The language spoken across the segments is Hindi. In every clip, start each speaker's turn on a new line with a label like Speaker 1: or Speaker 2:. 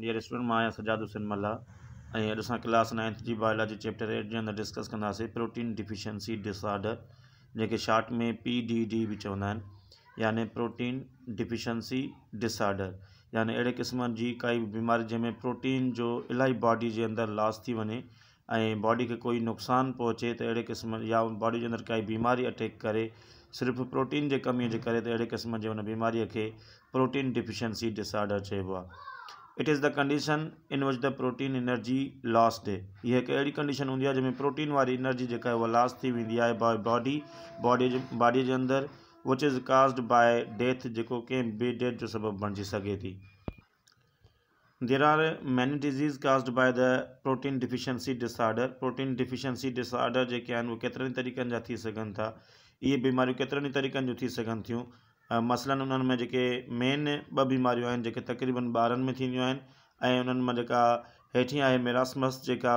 Speaker 1: ഡിയർ સ્ટુડન્ટ માયા સજાદુ હસન મલ્લા એ આસા ક્લાસ 9 જી બાયોલોજી ચેપ્ટર 8 જે અંદર ડિસ્કસ કરનાસે પ્રોટીન ડિફિશિયન્સી ડિસઓર્ડર જે કે શોર્ટ મે પી ડી ડી બી ચંદાન એટલે પ્રોટીન ડિફિશિયન્સી ડિસઓર્ડર એટલે એડે કિસ્મત જી કાઈ બી બીમારી જે મે પ્રોટીન જો ઇલાઈ બોડી જે અંદર લાસ્તી બને એ બોડી કે કોઈ નુકસાન પહોંચે તો એડે કિસ્મત يا બોડી જે અંદર કાઈ બીમારી અટેક કરે sirf પ્રોટીન જે કમી કરે તો એડે કિસ્મત જે બીમારી કે પ્રોટીન ડિફિશિયન્સી ડિસઓર્ડર ચેવા it is the condition in which the protein energy loss डे यह एक अड़ी कंडीशन होंगी है जैमें प्रोटीन वाली एनर्जी जो लॉस थी वी आहे बॉडी बॉडी के अंदर which is caused by death जो कें बि डेथ जो सबब बन सके थी there are many diseases caused by the protein deficiency disorder protein deficiency disorder जो आहिनि उहे केतिरनि तरीक़नि जा थी सघनि था इहे बीमारियूं केतिरनि ई थी मसलन उन्हनि में जेके मेन ॿ बीमारियूं आहिनि जेके तक़रीबन ॿारनि में थींदियूं आहिनि ऐं उन्हनि मां जेका हेठि आहे मेरासमस जेका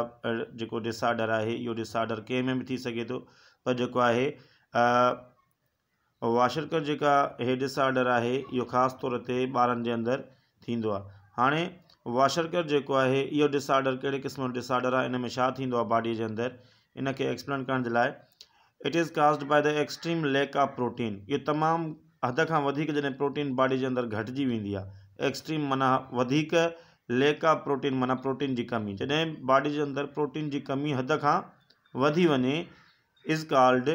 Speaker 1: जेको डिसाडर आहे इहो डिसाडर कंहिं में बि थी सघे थो पर जेको आहे वाशरकर जेका हे डिसाडर आहे इहो ख़ासि तौर ते ॿारनि जे अंदरि थींदो आहे हाणे वाशरकर जेको आहे इहो डिसाडर कहिड़े क़िस्म जो डिसाडर आहे इन में छा थींदो आहे बॉडी जे अंदरि इनखे एक्सप्लेन करण जे लाइ it is caused by the extreme lack of protein इहो तमामु हद का वधीक प्रोटीन बॉडी के अंदर घटिजी वेंदी एक्सट्रीम माना वधीक ऑफ प्रोटीन माना प्रोटीन की कमी जॾहिं बॉडी के अंदर प्रोटीन की कमी हद खां वधी वञे इज़ कॉल्ड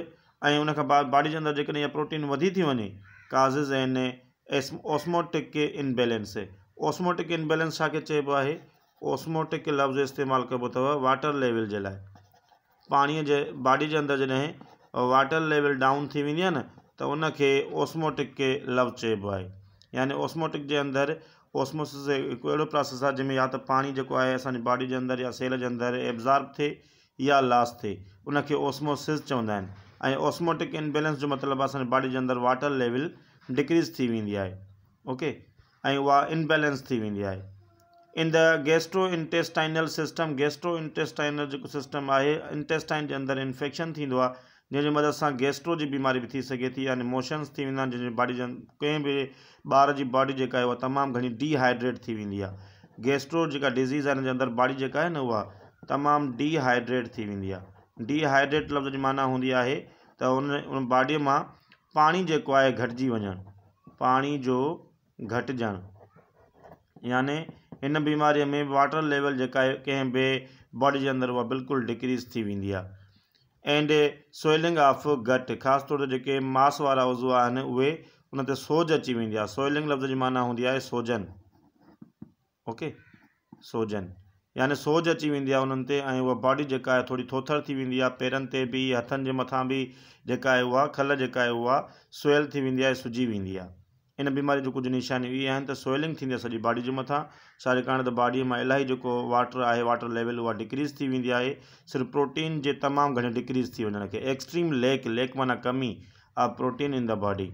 Speaker 1: ऐं उन बॉडी के अंदर जो इहा प्रोटीन वधी थी वञे काज़िज़ एन एस ओसमोटिक इनबैलेंस ओसमोटिक इनबैलेंस छा है ओसमोटिक लफ़्ज़ इस्तेमाल कब अथव वाटर लेवल के लिए पानी के बॉडी के अंदर जॾहिं वाटर लेवल डाउन थी वेंदी तो उनके ऑस्मोटिक के लव चइबो है यानी ऑस्मोटिक के अंदर ऑस्मोसिस हिकु अहिड़ो प्रोसेस आहे जंहिंमें या तो पानी जो है अस बॉडी के अंदर या सेल के अंदर एब्ज़ॉर्ब थे या लॉस थे उनके ऑस्मोसिस चवंदा आहिनि ऐं इनबैलेंस जो मतिलबु आहे बॉडी के अंदर वाटर लेवल डिक्रीज़ थी वी आहे ओके ऐं उहा इनबैलेंस थी वेंदी in the gastrointestinal system gastrointestinal जेको सिस्टम आहे इंटेस्टाइन के अंदर इन्फेक्शन जैसे मदद से गैस्ट्रो की बीमारी भी थी सघे थी यानी मोशन्स थी बॉडी जन कंहिं बि ॿार जी बॉडी जेका आहे उहा तमामु घणी डिहाइड्रेट थी वेंदी गैस्ट्रो जेका डिज़ीज़ है हिन जे बॉडी जेका आहे न उहा डिहाइड्रेट थी वी आहे डिहाइड्रेट लफ़्ज़ जी माना होंगी है त उन बॉडी में पानी जो है आहे घटिजी वञणु जो घटिजणु यानि इन बीमारी में वाटर लेवल जो आहे कंहिं बॉडी के अंदर वह बिल्कुल डिक्रीज़ थी वेंदी आहे एंड सोइलिंग ऑफ गट खास तौर ते जेके मांस वारा उज़ू आहिनि उन सोज अची वी आहे सोइलिंग लफ़्ज़ की माना होंगी है सोजन ओके सोजन यानि सोज अची वेंदी आहे बॉडी जेका थोड़ी थोरी थोथर थी वेंदी आहे पेरनि ते बि हथनि जे मथां बि जेका आहे खल जेका आहे उहा सोयल थी वेंदी आहे सुजी वेंदी इन बीमारी जो कुछ निशानी ये हैं तो सोइलिंग थी सारी बॉडी के मथा छाजे कारण तो बॉडी में इलाही जो वाटर है वाटर लेवल वह डिक्रीज़ थी वी है सिर्फ प्रोटीन के तमाम घने डिक्रीज़ थी वञण एक्सट्रीम लेक लेक माना कमी आ प्रोटीन इन द बॉडी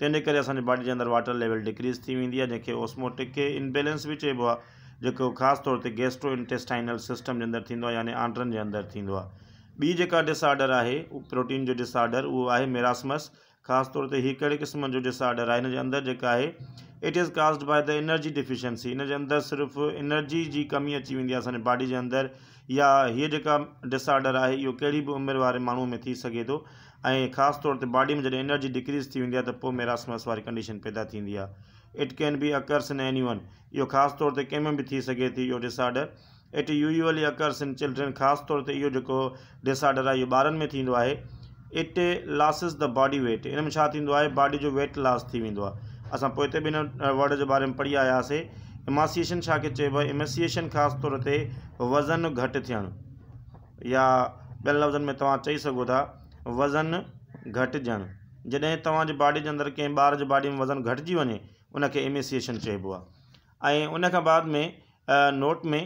Speaker 1: तंहिंजे कर बॉडी के अंदर वाटर लेवल डिक्रीज़ थी वी है जैसे ओस्मोटिक खे इनबैलेंस भी चइबो आहे खास तौर पर गैस्ट्रो इंटेस्टाइनल सिस्टम के अंदर थी आहे यानी आंड्रनि जे अंदरि ॿी जेका डिसॉर्डर आहे प्रोटीन जो डिसॉर्डर उहो आहे मेरासमस ख़ासि तौर ते हीअ कहिड़े क़िस्म जो डिसॉर्डर आहे हिन जे अंदरु जेका आहे it is caused by the energy deficiency in जे अंदरु सिर्फ़ु एनर्जी जी कमी अची वेंदी आहे असांजे बॉडी जे अंदरि या हीअ जेका डिसऑर्डर आहे इहो कहिड़ी बि उमिरि वारे माण्हू में थी सघे थो ऐं ख़ासि तौर ते बॉडी में जॾहिं एनर्जी डिक्रीज़ थी वेंदी आहे त पोइ मेरासमस वारी कंडीशन पैदा थींदी आहे it can be occurs in any one इहो ख़ासि तौर ते कंहिं में बि थी सघे थी इहो disorder it usually occurs in children ख़ासि तौर ते इहो जेको डिसऑर्डर आहे इहो ॿारनि में थींदो आहे it loses the body weight in में छा थींदो आहे बॉडी जो वेट लॉस थी वेंदो आहे असां पोइ बि हिन वर्ड जे बारे में पढ़ी आयासीं इमासिएशन छा की चइबो आहे इमेसिएशन ख़ासि तौर ते वज़न घटि थियणु या ॿियनि लफ़्ज़नि में तव्हां चई सघो था वज़न घटिजणु जॾहिं तव्हांजी बॉडी जे अंदरि कंहिं ॿार बॉडी में वज़न घटिजी वञे उनखे इमेसिएशन चइबो आहे ऐं उन बाद में नोट में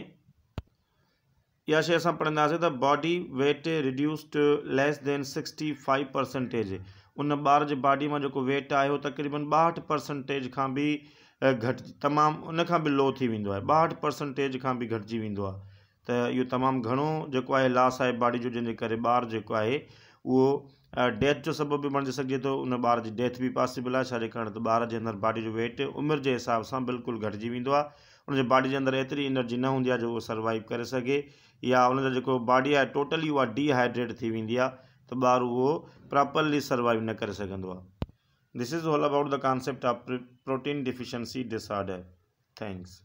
Speaker 1: या शे संपन्न पढ़ा त body weight reduced less than sixty five percentage उन बार जो बॉडी में जो वेट आए तक़रीबन ॿाहठि परसेंटेज का भी घट तमाम उन लो थी वो है ॿाहठि परसेंटेज का भी घटिजी वेंदो आहे त इहो तमामु घणो जेको लॉस है बॉडी जो जैसे बार जो है वो डेथ जो सबबु बि बणिजी सघे थो उन ॿार जी डेथ बि पॉसिबल आहे छाजे त ॿार जे अंदरि बॉडी जो वेट उमिरि जे हिसाब सां बिल्कुलु घटिजी वेंदो आहे उनजे बॉडी जे अंदरि एतिरी एनर्जी न हूंदी आहे जो उहो सर्वाइव करे सघे या उन जो जेको बॉडी आहे टोटली उहा डीहाइड्रेट थी वेंदी आहे त ॿारु उहो प्रॉपरली सर्वाइव न करे सघंदो आहे this is all about the concept of protein deficiency disorder thanks